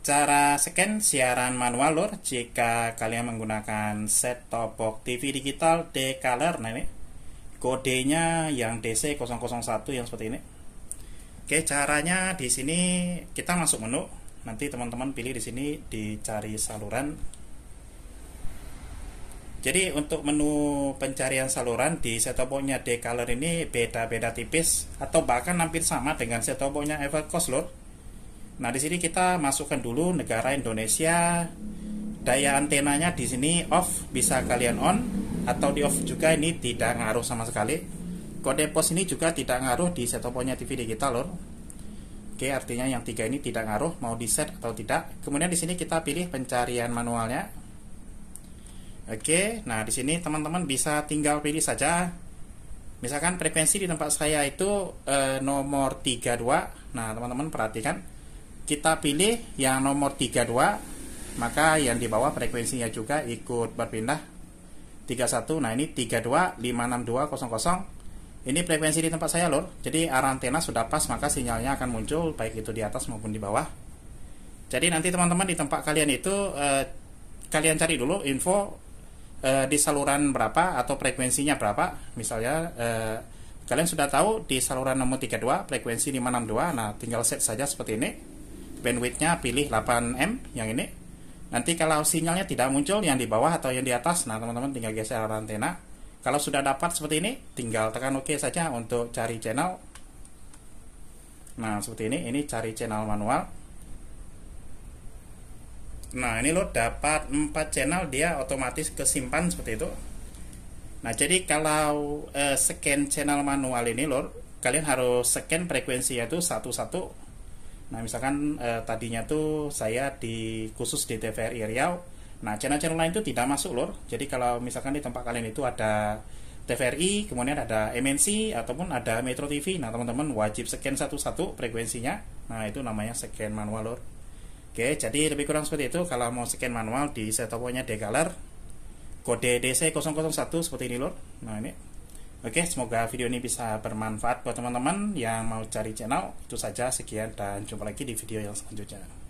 Cara scan siaran manual lor jika kalian menggunakan set top box TV digital D-Color nah ini kodenya yang DC001 yang seperti ini. Oke, caranya di sini kita masuk menu. Nanti teman-teman pilih di sini dicari saluran. Jadi untuk menu pencarian saluran di set top setoboknya D-Color ini beda-beda tipis atau bahkan hampir sama dengan set setoboknya Evercost lor Nah, di sini kita masukkan dulu negara Indonesia. Daya antenanya di sini off, bisa kalian on atau di off juga ini tidak ngaruh sama sekali. Kode pos ini juga tidak ngaruh di point-nya TV digital lor. Oke, artinya yang tiga ini tidak ngaruh mau di set atau tidak. Kemudian di sini kita pilih pencarian manualnya. Oke, nah di sini teman-teman bisa tinggal pilih saja misalkan frekuensi di tempat saya itu e, nomor 32 nah teman-teman perhatikan kita pilih yang nomor 32 maka yang di bawah frekuensinya juga ikut berpindah 31 nah ini 32 56200 ini frekuensi di tempat saya lor jadi arah antena sudah pas maka sinyalnya akan muncul baik itu di atas maupun di bawah jadi nanti teman-teman di tempat kalian itu eh, kalian cari dulu info eh, di saluran berapa atau frekuensinya berapa misalnya eh, kalian sudah tahu di saluran nomor 32 frekuensi 562 nah tinggal set saja seperti ini bandwidthnya pilih 8M yang ini nanti kalau sinyalnya tidak muncul yang di bawah atau yang di atas nah teman-teman tinggal geser antena kalau sudah dapat seperti ini tinggal tekan OK saja untuk cari channel nah seperti ini ini cari channel manual nah ini lo dapat 4 channel dia otomatis kesimpan seperti itu nah jadi kalau eh, scan channel manual ini lo kalian harus scan frekuensi yaitu satu-satu Nah, misalkan eh, tadinya tuh saya di khusus di TVRI Riau. Nah, channel-channel lain itu tidak masuk lor. Jadi kalau misalkan di tempat kalian itu ada TVRI, kemudian ada MNC ataupun ada Metro TV. Nah, teman-teman wajib scan satu-satu frekuensinya. Nah, itu namanya scan manual lor. Oke, jadi lebih kurang seperti itu kalau mau scan manual di set top decaler kode DC001 seperti ini lor. Nah, ini Oke, semoga video ini bisa bermanfaat buat teman-teman yang mau cari channel. Itu saja, sekian dan jumpa lagi di video yang selanjutnya.